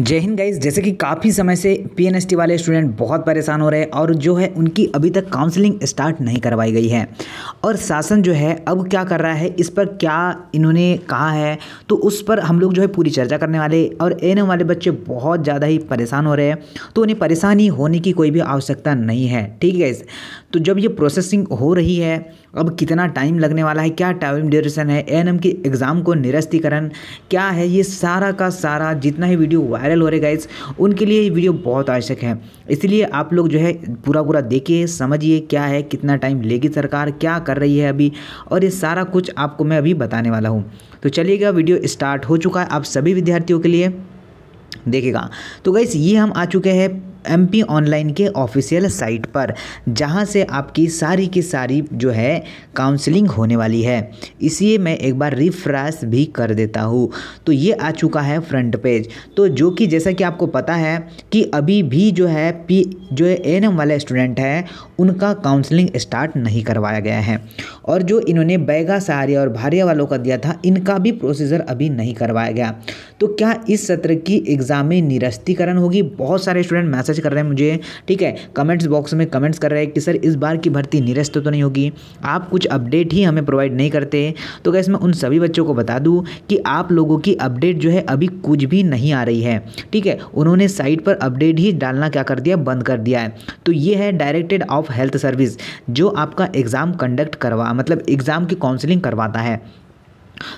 जय हिंद गाइस जैसे कि काफ़ी समय से पीएनएसटी वाले स्टूडेंट बहुत परेशान हो रहे हैं और जो है उनकी अभी तक काउंसलिंग स्टार्ट नहीं करवाई गई है और शासन जो है अब क्या कर रहा है इस पर क्या इन्होंने कहा है तो उस पर हम लोग जो है पूरी चर्चा करने वाले और एन वाले बच्चे बहुत ज़्यादा ही परेशान हो रहे हैं तो उन्हें परेशानी होने की कोई भी आवश्यकता नहीं है ठीक है तो जब ये प्रोसेसिंग हो रही है अब कितना टाइम लगने वाला है क्या टाइम ड्यूरेशन है एन की एग्ज़ाम को निरस्तीकरण क्या है ये सारा का सारा जितना ही वीडियो वायरल हो रहे गाइज उनके लिए ये वीडियो बहुत आवश्यक है इसलिए आप लोग जो है पूरा पूरा देखिए समझिए क्या है कितना टाइम लेगी सरकार क्या कर रही है अभी और ये सारा कुछ आपको मैं अभी बताने वाला हूँ तो चलिएगा वीडियो स्टार्ट हो चुका है आप सभी विद्यार्थियों के लिए देखेगा तो गाइस ये हम आ चुके हैं एम पी ऑनलाइन के ऑफिशियल साइट पर जहां से आपकी सारी की सारी जो है काउंसलिंग होने वाली है इसलिए मैं एक बार रिफ्रेश भी कर देता हूं तो ये आ चुका है फ्रंट पेज तो जो कि जैसा कि आपको पता है कि अभी भी जो है पी जो है एन एम वाला स्टूडेंट है उनका काउंसलिंग स्टार्ट नहीं करवाया गया है और जो इन्होंने बैगा सहारिया और भारिया वालों का दिया था इनका भी प्रोसीजर अभी नहीं करवाया गया तो क्या इस सत्र की एग्ज़ाम में निरस्तीकरण होगी बहुत सारे स्टूडेंट मैसेज कर रहे हैं मुझे ठीक है कमेंट्स बॉक्स में कमेंट्स कर रहे हैं कि सर इस बार की भर्ती निरस्त तो नहीं होगी आप कुछ अपडेट ही हमें प्रोवाइड नहीं करते तो कैसे मैं उन सभी बच्चों को बता दूँ कि आप लोगों की अपडेट जो है अभी कुछ भी नहीं आ रही है ठीक है उन्होंने साइट पर अपडेट ही डालना क्या कर दिया बंद कर दिया है तो ये है directorate of of health service जो आपका एग्ज़ाम कंडक्ट करवा मतलब एग्ज़ाम की काउंसलिंग करवाता है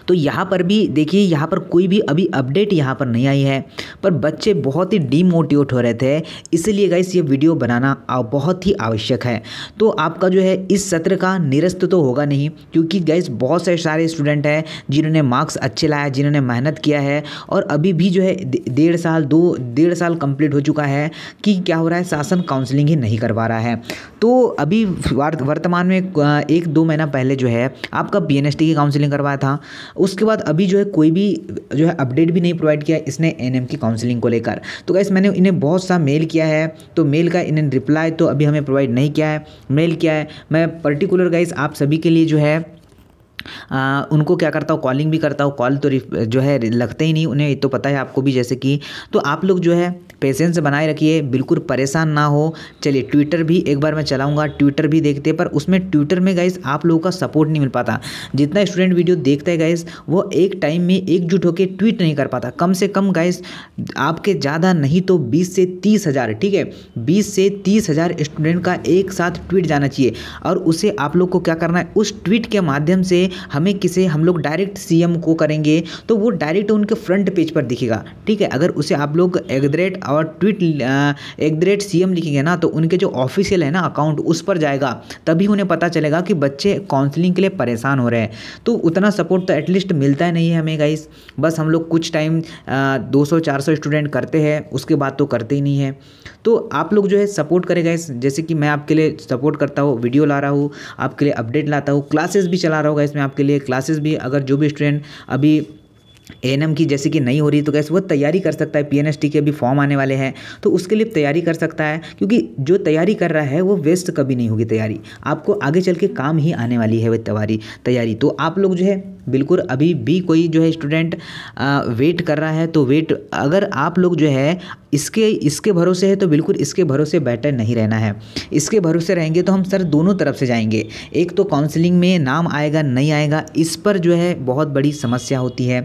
तो यहाँ पर भी देखिए यहाँ पर कोई भी अभी अपडेट यहाँ पर नहीं आई है पर बच्चे बहुत ही डीमोटिवेट हो रहे थे इसलिए गाइस ये वीडियो बनाना बहुत ही आवश्यक है तो आपका जो है इस सत्र का निरस्त तो होगा नहीं क्योंकि गाइस बहुत से सारे स्टूडेंट हैं जिन्होंने मार्क्स अच्छे लाया जिन्होंने मेहनत किया है और अभी भी जो है डेढ़ साल दो डेढ़ साल कम्प्लीट हो चुका है कि क्या हो रहा है शासन काउंसलिंग ही नहीं करवा रहा है तो अभी वर्तमान में एक दो महीना पहले जो है आपका पी की काउंसिलिंग करवाया था उसके बाद अभी जो है कोई भी जो है अपडेट भी नहीं प्रोवाइड किया इसने एन की काउंसिलिंग को लेकर तो गैस मैंने इन्हें बहुत सा मेल किया है तो मेल का इन्हें रिप्लाई तो अभी हमें प्रोवाइड नहीं किया है मेल किया है मैं पर्टिकुलर गाइस आप सभी के लिए जो है आ, उनको क्या करता हूँ कॉलिंग भी करता हूँ कॉल तो जो है लगते ही नहीं उन्हें तो पता है आपको भी जैसे कि तो आप लोग जो है पेशेंस बनाए रखिए बिल्कुल परेशान ना हो चलिए ट्विटर भी एक बार मैं चलाऊँगा ट्विटर भी देखते पर उसमें ट्विटर में गाइस आप लोगों का सपोर्ट नहीं मिल पाता जितना स्टूडेंट वीडियो देखता है गाइस वो एक टाइम में एकजुट होकर ट्वीट नहीं कर पाता कम से कम गाइस आपके ज़्यादा नहीं तो बीस से तीस हज़ार ठीक है बीस से तीस हज़ार स्टूडेंट का एक साथ ट्वीट जाना चाहिए और उसे आप लोग को क्या करना है उस ट्वीट के माध्यम से हमें किसे हम लोग डायरेक्ट सीएम को करेंगे तो वो डायरेक्ट उनके फ्रंट पेज पर दिखेगा ठीक है अगर उसे आप लोग एट रेट और tweet at the rate C लिखेंगे ना तो उनके जो ऑफिशियल है ना अकाउंट उस पर जाएगा तभी उन्हें पता चलेगा कि बच्चे काउंसलिंग के लिए परेशान हो रहे हैं तो उतना सपोर्ट तो एटलीस्ट मिलता है नहीं है हमें गाइस बस हम लोग कुछ टाइम दो सौ चार सौ स्टूडेंट करते हैं उसके बाद तो करते ही नहीं है तो आप लोग जो है सपोर्ट करें गाइस जैसे कि मैं आपके लिए सपोर्ट करता हूँ वीडियो ला रहा हूँ आपके लिए अपडेट लाता हूँ क्लासेस भी चला रहा हूँ गाइस मैं आपके लिए क्लासेस भी अगर जो भी स्टूडेंट अभी एन की जैसे कि नहीं हो रही तो कैसे वो तैयारी कर सकता है पी के अभी फॉर्म आने वाले हैं तो उसके लिए तैयारी कर सकता है क्योंकि जो तैयारी कर रहा है वो वेस्ट कभी नहीं होगी तैयारी आपको आगे चल के काम ही आने वाली है वह तैयारी तैयारी तो आप लोग जो है बिल्कुल अभी भी कोई जो है स्टूडेंट वेट कर रहा है तो वेट अगर आप लोग जो है इसके इसके भरोसे है तो बिल्कुल इसके भरोसे बेटर नहीं रहना है इसके भरोसे रहेंगे तो हम सर दोनों तरफ से जाएंगे एक तो काउंसलिंग में नाम आएगा नहीं आएगा इस पर जो है बहुत बड़ी समस्या होती है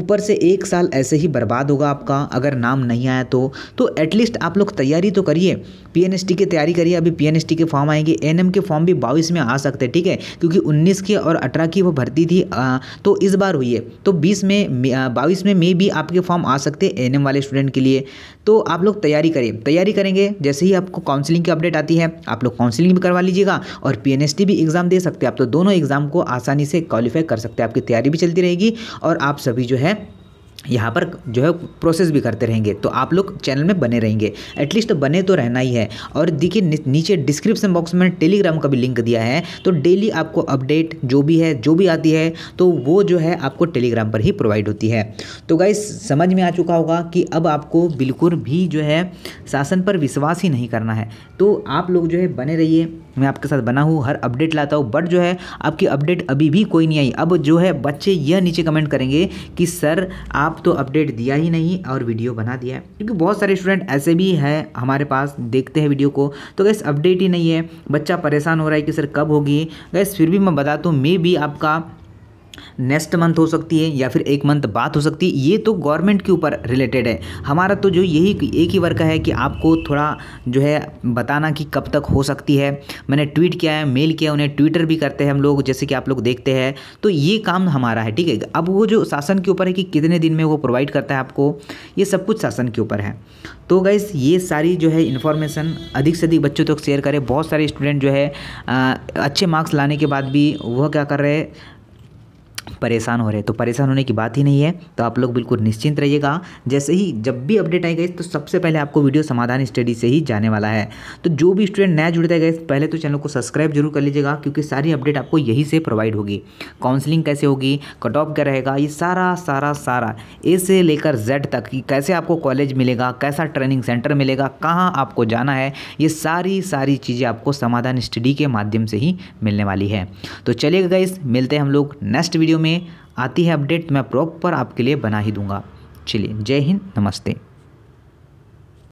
ऊपर से एक साल ऐसे ही बर्बाद होगा आपका अगर नाम नहीं आया तो तो एटलीस्ट आप लोग तैयारी तो करिए टी की तैयारी करिए अभी टी के फॉर्म आएंगे एम के फॉर्म भी बाईस में आ सकते हैं ठीक है क्योंकि उन्नीस की और अठारह की वो भर्ती थी आ, ना तो इस बार हुई है तो बीस में बाईस में मे भी आपके फॉर्म आ सकते हैं एन वाले स्टूडेंट के लिए तो आप लोग तैयारी करें तैयारी करेंगे जैसे ही आपको काउंसलिंग की अपडेट आती है आप लोग काउंसलिंग भी करवा लीजिएगा और पी भी एग्ज़ाम दे सकते हैं आप तो दोनों एग्ज़ाम को आसानी से क्वालिफाई कर सकते हैं आपकी तैयारी भी चलती रहेगी और आप सभी जो है यहाँ पर जो है प्रोसेस भी करते रहेंगे तो आप लोग चैनल में बने रहेंगे एटलीस्ट तो बने तो रहना ही है और देखिए नीचे डिस्क्रिप्शन बॉक्स में टेलीग्राम का भी लिंक दिया है तो डेली आपको अपडेट जो भी है जो भी आती है तो वो जो है आपको टेलीग्राम पर ही प्रोवाइड होती है तो गाइस समझ में आ चुका होगा कि अब आपको बिल्कुल भी जो है शासन पर विश्वास ही नहीं करना है तो आप लोग जो है बने रहिए मैं आपके साथ बना हूँ हर अपडेट लाता हूँ बट जो है आपकी अपडेट अभी भी कोई नहीं आई अब जो है बच्चे यह नीचे कमेंट करेंगे कि सर आप तो अपडेट दिया ही नहीं और वीडियो बना दिया है क्योंकि बहुत सारे स्टूडेंट ऐसे भी हैं हमारे पास देखते हैं वीडियो को तो गैस अपडेट ही नहीं है बच्चा परेशान हो रहा है कि सर कब होगी गैस फिर भी मैं बताता हूँ मे भी आपका नेक्स्ट मंथ हो सकती है या फिर एक मंथ बाद हो सकती है ये तो गवर्नमेंट के ऊपर रिलेटेड है हमारा तो जो यही एक ही वर्क है कि आपको थोड़ा जो है बताना कि कब तक हो सकती है मैंने ट्वीट किया है मेल किया उन्हें ट्विटर भी करते हैं हम लोग जैसे कि आप लोग देखते हैं तो ये काम हमारा है ठीक है अब वो जो शासन के ऊपर है कि कितने दिन में वो प्रोवाइड करता है आपको ये सब कुछ शासन के ऊपर है तो गैस ये सारी जो है इन्फॉर्मेशन अधिक से अधिक बच्चों तक तो शेयर करें बहुत सारे स्टूडेंट जो है आ, अच्छे मार्क्स लाने के बाद भी वह क्या कर रहे हैं परेशान हो रहे तो परेशान होने की बात ही नहीं है तो आप लोग बिल्कुल निश्चिंत रहिएगा जैसे ही जब भी अपडेट आएगा तो सबसे पहले आपको वीडियो समाधान स्टडी से ही जाने वाला है तो जो भी स्टूडेंट नया जुड़ते गए पहले तो चैनल को सब्सक्राइब जरूर कर लीजिएगा क्योंकि सारी अपडेट आपको यहीं से प्रोवाइड होगी काउंसलिंग कैसे होगी कट ऑफ क्या रहेगा ये सारा सारा सारा ए से लेकर जेड तक कि कैसे आपको कॉलेज मिलेगा कैसा ट्रेनिंग सेंटर मिलेगा कहाँ आपको जाना है ये सारी सारी चीज़ें आपको समाधान स्टडी के माध्यम से ही मिलने वाली है तो चलिएगा गाइस मिलते हैं हम लोग नेक्स्ट वीडियो वीडियो में आती है अपडेट तो मैं प्रॉपर आपके लिए बना ही दूंगा चलिए जय हिंद नमस्ते